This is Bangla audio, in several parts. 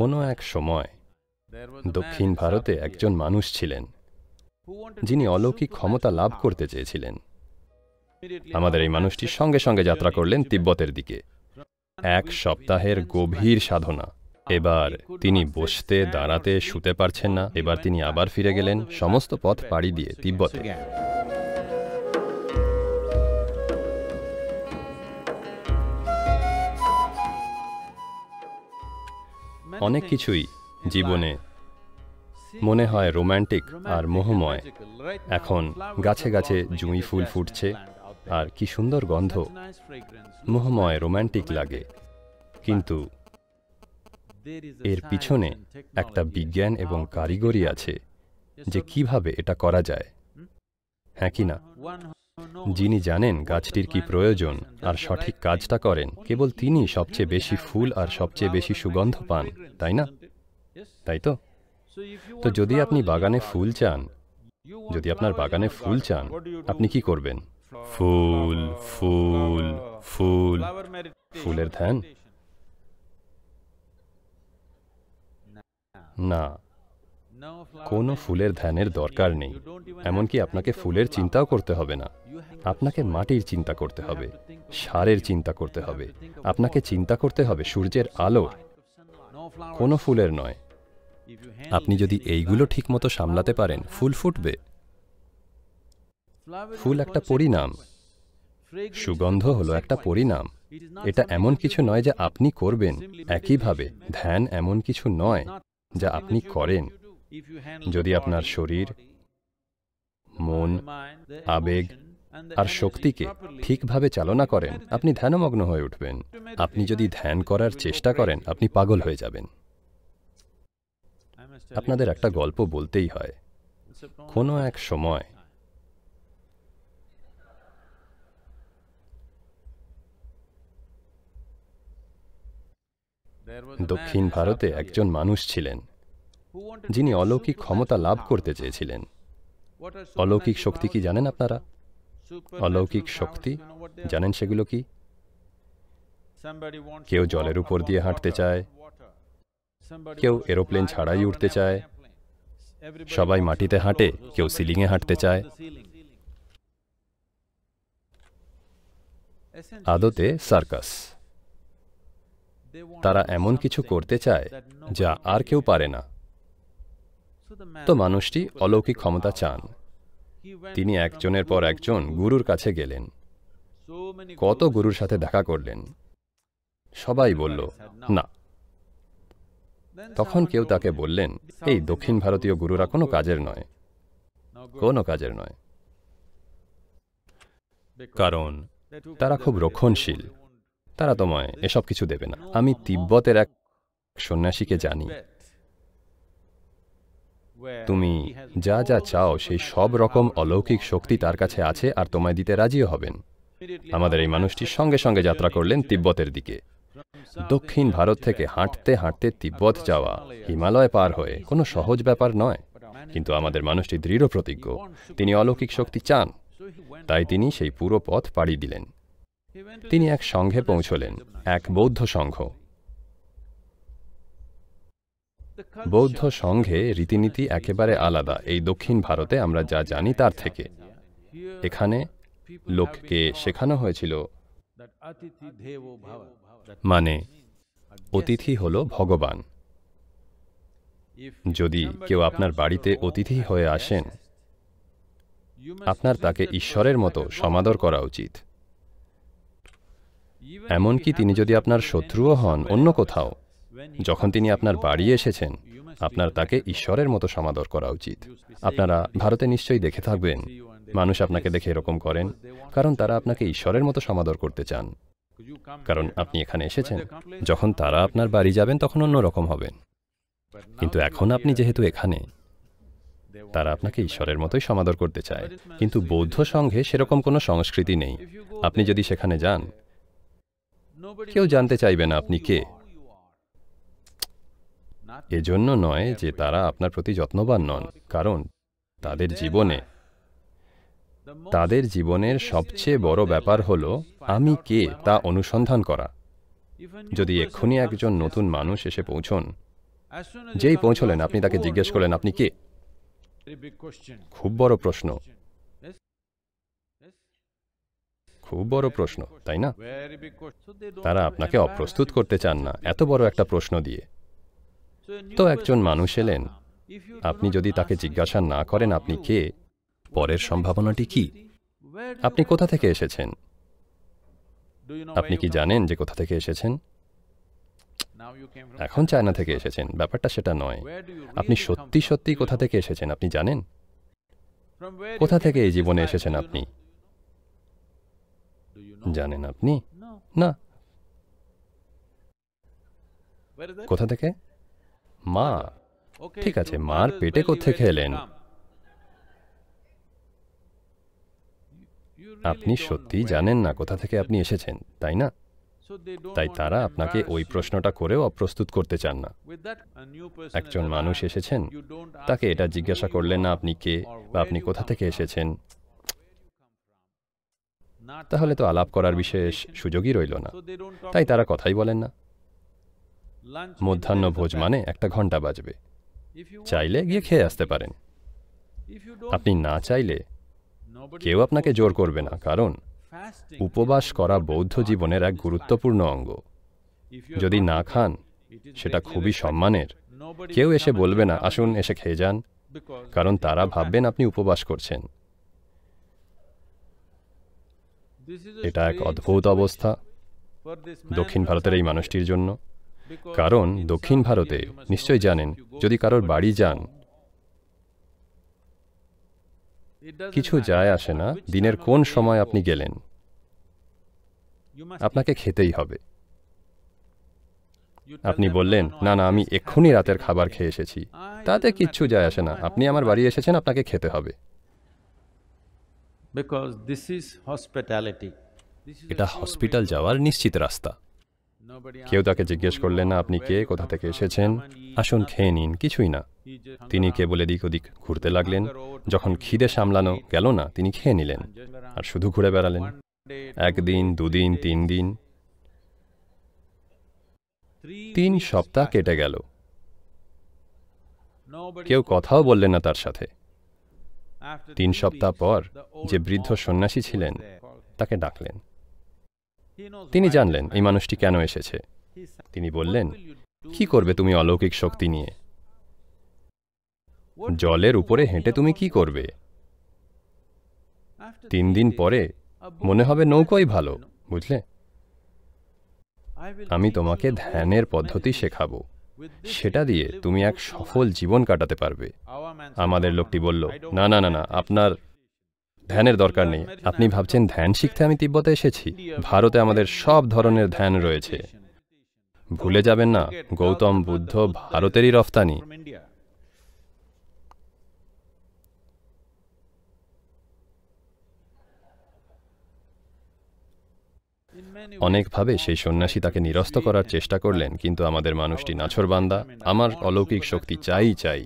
কোনো এক সময় দক্ষিণ ভারতে একজন মানুষ ছিলেন যিনি অলৌকিক ক্ষমতা লাভ করতে চেয়েছিলেন আমাদের এই মানুষটি সঙ্গে সঙ্গে যাত্রা করলেন তিব্বতের দিকে এক সপ্তাহের গভীর সাধনা এবার তিনি বসতে দাঁড়াতে শুতে পারছেন না এবার তিনি আবার ফিরে গেলেন সমস্ত পথ পাড়ি দিয়ে তিব্বতে অনেক কিছুই জীবনে মনে হয় রোম্যান্টিক আর মোহময় এখন গাছে গাছে জুঁই ফুল ফুটছে আর কি সুন্দর গন্ধ মোহময় রোম্যান্টিক লাগে কিন্তু এর পিছনে একটা বিজ্ঞান এবং কারিগরি আছে যে কিভাবে এটা করা যায় হ্যাঁ কি না যিনি জানেন গাছটির কি প্রয়োজন আর সঠিক কাজটা করেন কেবল তিনি সবচেয়ে বেশি ফুল আর সবচেয়ে বেশি সুগন্ধ পান তাই না তাই তো তো যদি আপনি বাগানে ফুল চান যদি আপনার বাগানে ফুল চান আপনি কি করবেন ফুল ফুল ফুল ফুলের ধ্যান না কোনো ফুলের ধ্যানের দরকার নেই এমনকি আপনাকে ফুলের চিন্তাও করতে হবে না আপনাকে মাটির চিন্তা করতে হবে সারের চিন্তা করতে হবে আপনাকে চিন্তা করতে হবে সূর্যের আলো কোনো ফুলের নয় আপনি যদি এইগুলো ঠিকমতো সামলাতে পারেন ফুল ফুটবে ফুল একটা পরিণাম সুগন্ধ হলো একটা পরিণাম এটা এমন কিছু নয় যা আপনি করবেন একইভাবে ধ্যান এমন কিছু নয় যা আপনি করেন যদি আপনার শরীর মন আবেগ আর শক্তিকে ঠিকভাবে চালনা করেন আপনি ধ্যানমগ্ন হয়ে উঠবেন আপনি যদি ধ্যান করার চেষ্টা করেন আপনি পাগল হয়ে যাবেন আপনাদের একটা গল্প বলতেই হয় কোনো এক সময় দক্ষিণ ভারতে একজন মানুষ ছিলেন যিনি অলৌকিক ক্ষমতা লাভ করতে চেয়েছিলেন অলৌকিক শক্তি কি জানেন আপনারা অলৌকিক শক্তি জানেন সেগুলো কি কেউ জলের উপর দিয়ে হাঁটতে চায় কেউ এরোপ্লেন ছাড়াই উঠতে চায় সবাই মাটিতে হাঁটে কেউ সিলিংয়ে হাঁটতে চায় আদতে সার্কাস তারা এমন কিছু করতে চায় যা আর কেউ পারে না তো মানুষটি অলৌকিক ক্ষমতা চান তিনি একজনের পর একজন গুরুর কাছে গেলেন কত গুরুর সাথে দেখা করলেন সবাই বলল না তখন কেউ তাকে বললেন এই দক্ষিণ ভারতীয় গুরুরা কোনো কাজের নয় কোনো কাজের নয় কারণ তারা খুব রক্ষণশীল তারা তোমায় এসব কিছু দেবে না আমি তিব্বতের এক সন্ন্যাসীকে জানি তুমি যা যা চাও সেই সব রকম অলৌকিক শক্তি তার কাছে আছে আর তোমায় দিতে রাজিও হবেন আমাদের এই মানুষটি সঙ্গে সঙ্গে যাত্রা করলেন তিব্বতের দিকে দক্ষিণ ভারত থেকে হাঁটতে হাঁটতে তিব্বত যাওয়া হিমালয় পার হয়ে কোনো সহজ ব্যাপার নয় কিন্তু আমাদের মানুষটি দৃঢ় প্রতিজ্ঞ তিনি অলৌকিক শক্তি চান তাই তিনি সেই পুরো পথ পাড়ি দিলেন তিনি এক সংঘে পৌঁছলেন এক বৌদ্ধ সংঘ বৌদ্ধ সংঘে রীতিনীতি একেবারে আলাদা এই দক্ষিণ ভারতে আমরা যা জানি তার থেকে এখানে লোককে শেখানো হয়েছিল মানে অতিথি হল ভগবান যদি কেউ আপনার বাড়িতে অতিথি হয়ে আসেন আপনার তাকে ঈশ্বরের মতো সমাদর করা উচিত এমনকি তিনি যদি আপনার শত্রুও হন অন্য কোথাও যখন তিনি আপনার বাড়ি এসেছেন আপনার তাকে ঈশ্বরের মতো সমাদর করা উচিত আপনারা ভারতে নিশ্চয়ই দেখে থাকবেন মানুষ আপনাকে দেখে এরকম করেন কারণ তারা আপনাকে ঈশ্বরের মতো সমাদর করতে চান কারণ আপনি এখানে এসেছেন যখন তারা আপনার বাড়ি যাবেন তখন অন্যরকম হবেন কিন্তু এখন আপনি যেহেতু এখানে তারা আপনাকে ঈশ্বরের মতোই সমাদর করতে চায় কিন্তু বৌদ্ধ সংঘে সেরকম কোনো সংস্কৃতি নেই আপনি যদি সেখানে যান কেউ জানতে চাইবে না আপনি কে এজন্য নয় যে তারা আপনার প্রতি যত্নবান নন কারণ তাদের জীবনে তাদের জীবনের সবচেয়ে বড় ব্যাপার হল আমি কে তা অনুসন্ধান করা যদি এক্ষুনি একজন নতুন মানুষ এসে পৌঁছন যেই পৌঁছলেন আপনি তাকে জিজ্ঞেস করলেন আপনি কে খুব বড় প্রশ্ন খুব বড় প্রশ্ন তাই না তারা আপনাকে অপ্রস্তুত করতে চান না এত বড় একটা প্রশ্ন দিয়ে তো একজন মানুষ এলেন আপনি যদি তাকে জিজ্ঞাসা না করেন আপনি কে পরের সম্ভাবনাটি কি আপনি কোথা থেকে এসেছেন আপনি কি জানেন যে কোথা থেকে এসেছেন এখন চায়না থেকে এসেছেন ব্যাপারটা সেটা নয় আপনি সত্যি সত্যি কোথা থেকে এসেছেন আপনি জানেন কোথা থেকে এই জীবনে এসেছেন আপনি জানেন আপনি না কোথা থেকে মা ঠিক আছে মার পেটে কোথেকে এলেন আপনি সত্যি জানেন না কোথা থেকে আপনি এসেছেন তাই না তাই তারা আপনাকে ওই প্রশ্নটা করেও অপ্রস্তুত করতে চান না uh, একজন মানুষ এসেছেন তাকে এটা জিজ্ঞাসা করলেন না আপনি কে বা আপনি কোথা থেকে এসেছেন তাহলে তো আলাপ করার বিশেষ সুযোগই রইল না তাই তারা কথাই বলেন না মধ্যাহ্ন ভোজ মানে একটা ঘন্টা বাজবে চাইলে গিয়ে খেয়ে আসতে পারেন আপনি না চাইলে কেউ আপনাকে জোর করবে না কারণ উপবাস করা বৌদ্ধ জীবনের এক গুরুত্বপূর্ণ অঙ্গ যদি না খান সেটা খুবই সম্মানের কেউ এসে বলবে না আসুন এসে খেয়ে যান কারণ তারা ভাববেন আপনি উপবাস করছেন এটা এক অদ্ভুত অবস্থা দক্ষিণ ভারতের এই মানুষটির জন্য কারণ দক্ষিণ ভারতে নিশ্চয় জানেন যদি কারোর বাড়ি যান কিছু যায় আসে না দিনের কোন সময় আপনি গেলেন আপনাকে খেতেই হবে আপনি বললেন না না আমি এক্ষুনি রাতের খাবার খেয়ে এসেছি তাতে কিচ্ছু যায় আসে না আপনি আমার বাড়ি এসেছেন আপনাকে খেতে হবে এটা হসপিটাল যাওয়ার নিশ্চিত রাস্তা কেউ তাকে জিজ্ঞেস করলেন না আপনি কে কোথা থেকে এসেছেন আসুন খেয়ে নিন কিছুই না তিনি কেবল এদিক ওদিক ঘুরতে লাগলেন যখন খিদে সামলানো গেল না তিনি খেয়ে নিলেন আর শুধু ঘুরে বেড়ালেন একদিন দুদিন তিন দিন তিন সপ্তাহ কেটে গেল কেউ কথাও বললেন না তার সাথে তিন সপ্তাহ পর যে বৃদ্ধ সন্ন্যাসী ছিলেন তাকে ডাকলেন তিনি জানলেন এই মানুষটি কেন এসেছে তিনি বললেন কি করবে তুমি অলৌকিক শক্তি নিয়ে জলের উপরে হেঁটে তুমি কি করবে তিন দিন পরে মনে হবে নৌকোই ভালো বুঝলে আমি তোমাকে ধ্যানের পদ্ধতি শেখাবো সেটা দিয়ে তুমি এক সফল জীবন কাটাতে পারবে আমাদের লোকটি বলল না না না না আপনার ধ্যানের দরকার নেই আপনি ভাবছেন ধ্যান শিখতে আমি তিব্বতে এসেছি ভারতে আমাদের সব ধরনের ধ্যান রয়েছে ভুলে যাবেন না গৌতম বুদ্ধ ভারতেরই রফতানি অনেকভাবে সেই সন্ন্যাসী তাকে নিরস্ত করার চেষ্টা করলেন কিন্তু আমাদের মানুষটি বান্দা আমার অলৌকিক শক্তি চাই চাই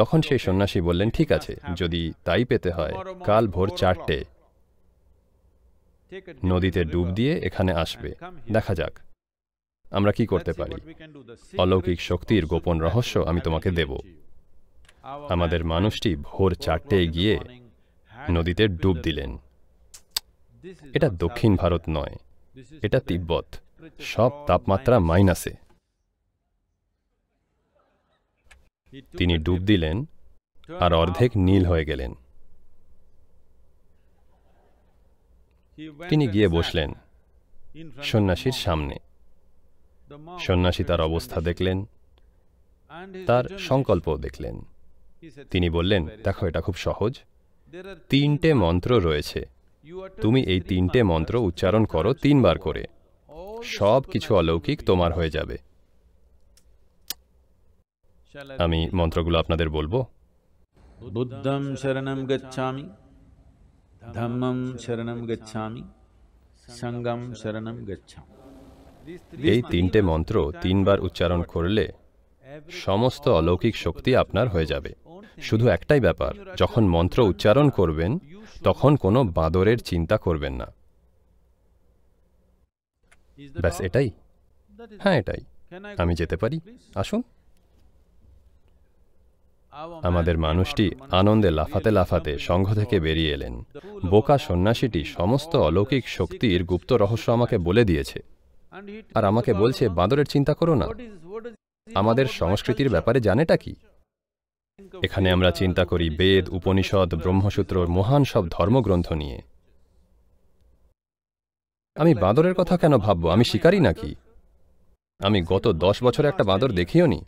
তখন সেই সন্ন্যাসী বললেন ঠিক আছে যদি তাই পেতে হয় কাল ভোর চারটে নদীতে ডুব দিয়ে এখানে আসবে দেখা যাক আমরা কি করতে পারি অলৌকিক শক্তির গোপন রহস্য আমি তোমাকে দেব আমাদের মানুষটি ভোর চারটে গিয়ে নদীতে ডুব দিলেন এটা দক্ষিণ ভারত নয় এটা তিব্বত সব তাপমাত্রা মাইনাসে তিনি ডুব দিলেন আর অর্ধেক নীল হয়ে গেলেন তিনি গিয়ে বসলেন সন্ন্যাসীর সামনে সন্ন্যাসী তার অবস্থা দেখলেন তার সংকল্পও দেখলেন তিনি বললেন দেখো এটা খুব সহজ তিনটে মন্ত্র রয়েছে তুমি এই তিনটে মন্ত্র উচ্চারণ করো তিনবার করে সব কিছু অলৌকিক তোমার হয়ে যাবে আমি মন্ত্রগুলো আপনাদের বলবো বুদ্ধম শরণম গচ্ছামি ধম্মম শরণম গচ্ছামি সঙ্গম শরণম গচ্ছামি এই তিনটে মন্ত্র তিনবার উচ্চারণ করলে সমস্ত অলৌকিক শক্তি আপনার হয়ে যাবে শুধু একটাই ব্যাপার যখন মন্ত্র উচ্চারণ করবেন তখন কোনো বাঁদরের চিন্তা করবেন না ব্যাস এটাই হ্যাঁ এটাই আমি যেতে পারি আসুন আমাদের মানুষটি আনন্দে লাফাতে লাফাতে সংঘ থেকে বেরিয়ে এলেন বোকা সন্ন্যাসীটি সমস্ত অলৌকিক শক্তির গুপ্ত রহস্য আমাকে বলে দিয়েছে আর আমাকে বলছে বাঁদরের চিন্তা করো না আমাদের সংস্কৃতির ব্যাপারে জানেটা কি এখানে আমরা চিন্তা করি বেদ উপনিষদ ব্রহ্মসূত্রর মহান সব ধর্মগ্রন্থ নিয়ে আমি বাঁদরের কথা কেন ভাববো আমি শিকারি নাকি আমি গত দশ বছরে একটা বাঁদর দেখিও নি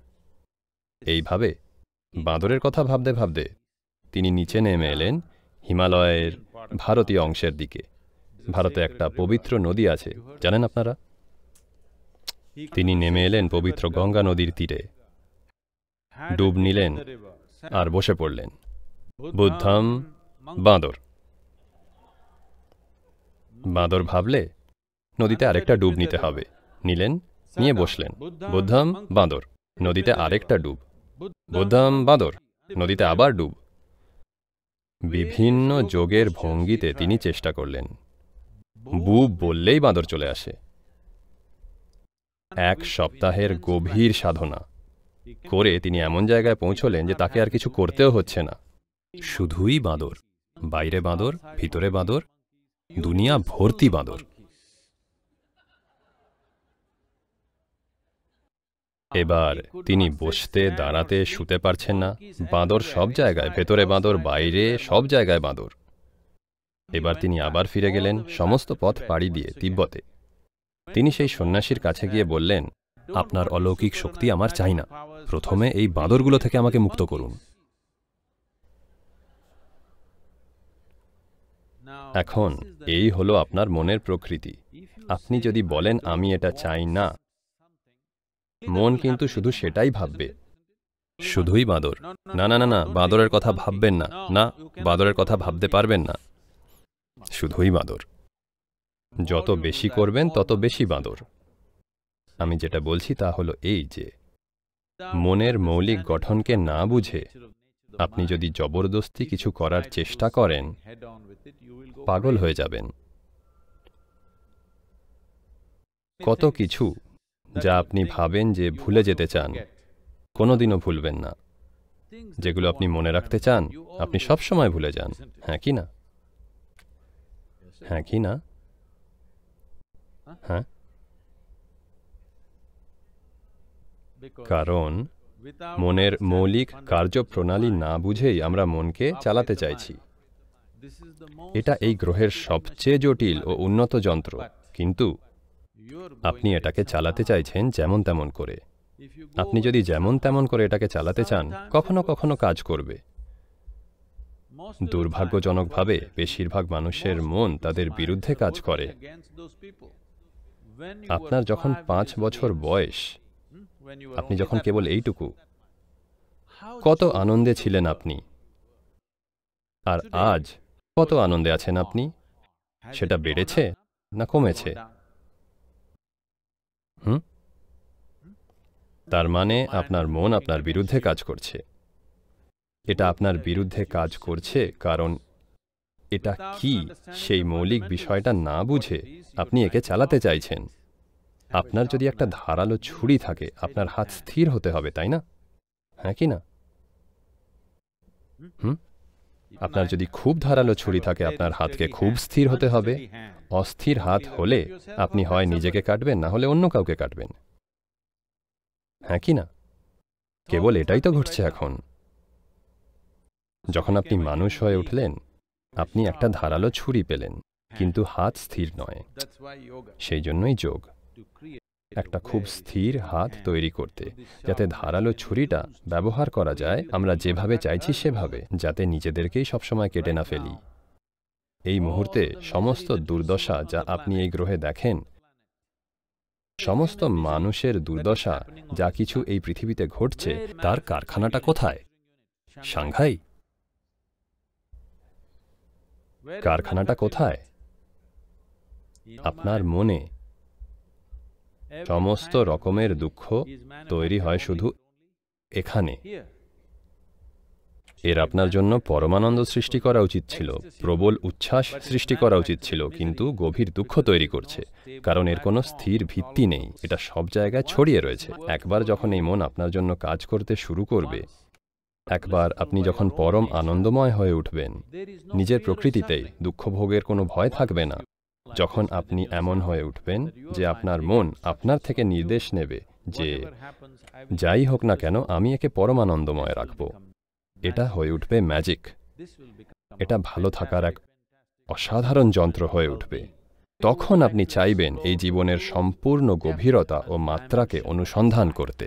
এইভাবে বাঁদরের কথা ভাবতে ভাবতে তিনি নিচে নেমে এলেন হিমালয়ের ভারতীয় অংশের দিকে ভারতে একটা পবিত্র নদী আছে জানেন আপনারা তিনি নেমে এলেন পবিত্র গঙ্গা নদীর তীরে ডুব নিলেন আর বসে পড়লেন বুদ্ধম বাঁদর বাঁদর ভাবলে নদীতে আরেকটা ডুব নিতে হবে নিলেন নিয়ে বসলেন বুদ্ধম বাঁদর নদীতে আরেকটা ডুব বুদ্ধাম বাঁদর নদীতে আবার ডুব বিভিন্ন যোগের ভঙ্গিতে তিনি চেষ্টা করলেন বু বললেই বাঁদর চলে আসে এক সপ্তাহের গভীর সাধনা করে তিনি এমন জায়গায় পৌঁছলেন যে তাকে আর কিছু করতেও হচ্ছে না শুধুই বাঁদর বাইরে বাঁদর ভিতরে বাঁদর দুনিয়া ভর্তি বাঁদর এবার তিনি বসতে দাঁড়াতে শুতে পারছেন না বাঁদর সব জায়গায় ভেতরে বাঁদর বাইরে সব জায়গায় বাঁদর এবার তিনি আবার ফিরে গেলেন সমস্ত পথ পাড়ি দিয়ে তিব্বতে তিনি সেই সন্ন্যাসীর কাছে গিয়ে বললেন আপনার অলৌকিক শক্তি আমার চাই না প্রথমে এই বাঁদরগুলো থেকে আমাকে মুক্ত করুন এখন এই হলো আপনার মনের প্রকৃতি আপনি যদি বলেন আমি এটা চাই না মন কিন্তু শুধু সেটাই ভাববে শুধুই বাঁদর না না না না বাঁদরের কথা ভাববেন না না বাঁদরের কথা ভাবতে পারবেন না শুধুই বাঁদর যত বেশি করবেন তত বেশি বাঁদর আমি যেটা বলছি তা হলো এই যে মনের মৌলিক গঠনকে না বুঝে আপনি যদি জবরদস্তি কিছু করার চেষ্টা করেন পাগল হয়ে যাবেন কত কিছু যা আপনি ভাবেন যে ভুলে যেতে চান কোনোদিনও ভুলবেন না যেগুলো আপনি মনে রাখতে চান আপনি সব সময় ভুলে যান হ্যাঁ কি না হ্যাঁ কি না হ্যাঁ কারণ মনের মৌলিক কার্যপ্রণালী না বুঝেই আমরা মনকে চালাতে চাইছি এটা এই গ্রহের সবচেয়ে জটিল ও উন্নত যন্ত্র কিন্তু আপনি এটাকে চালাতে চাইছেন যেমন তেমন করে আপনি যদি যেমন তেমন করে এটাকে চালাতে চান কখনো কখনো কাজ করবে দুর্ভাগ্যজনকভাবে বেশিরভাগ মানুষের মন তাদের বিরুদ্ধে কাজ করে আপনার যখন পাঁচ বছর বয়স আপনি যখন কেবল এইটুকু কত আনন্দে ছিলেন আপনি আর আজ কত আনন্দে আছেন আপনি সেটা বেড়েছে না কমেছে হুম তার মানে আপনার মন আপনার বিরুদ্ধে কাজ করছে এটা আপনার বিরুদ্ধে কাজ করছে কারণ এটা কি সেই মৌলিক বিষয়টা না বুঝে আপনি একে চালাতে চাইছেন আপনার যদি একটা ধারালো ছুরি থাকে আপনার হাত স্থির হতে হবে তাই না হ্যাঁ কি না হুম আপনার যদি খুব ধারালো ছুরি থাকে আপনার হাতকে খুব স্থির হতে হবে অস্থির হাত হলে আপনি হয় নিজেকে কাটবেন না হলে অন্য কাউকে কাটবেন হ্যাঁ কি না কেবল এটাই তো ঘটছে এখন যখন আপনি মানুষ হয়ে উঠলেন আপনি একটা ধারালো ছুরি পেলেন কিন্তু হাত স্থির নয় সেই জন্যই যোগ একটা খুব স্থির হাত তৈরি করতে যাতে ধারালো ছুরিটা ব্যবহার করা যায় আমরা যেভাবে চাইছি সেভাবে যাতে নিজেদেরকেই সবসময় কেটে না ফেলি এই মুহূর্তে সমস্ত দুর্দশা যা আপনি এই গ্রহে দেখেন সমস্ত মানুষের দুর্দশা যা কিছু এই পৃথিবীতে ঘটছে তার কারখানাটা কোথায় সাংঘাই কারখানাটা কোথায় আপনার মনে সমস্ত রকমের দুঃখ তৈরি হয় শুধু এখানে এর আপনার জন্য পরমানন্দ সৃষ্টি করা উচিত ছিল প্রবল উচ্ছ্বাস সৃষ্টি করা উচিত ছিল কিন্তু গভীর দুঃখ তৈরি করছে কারণ এর কোনো স্থির ভিত্তি নেই এটা সব জায়গায় ছড়িয়ে রয়েছে একবার যখন এই মন আপনার জন্য কাজ করতে শুরু করবে একবার আপনি যখন পরম আনন্দময় হয়ে উঠবেন নিজের প্রকৃতিতেই দুঃখভোগের কোনো ভয় থাকবে না যখন আপনি এমন হয়ে উঠবেন যে আপনার মন আপনার থেকে নির্দেশ নেবে যে যাই হোক না কেন আমি একে পরমানন্দময় রাখব এটা হয়ে উঠবে ম্যাজিক এটা ভালো থাকার এক অসাধারণ যন্ত্র হয়ে উঠবে তখন আপনি চাইবেন এই জীবনের সম্পূর্ণ গভীরতা ও মাত্রাকে অনুসন্ধান করতে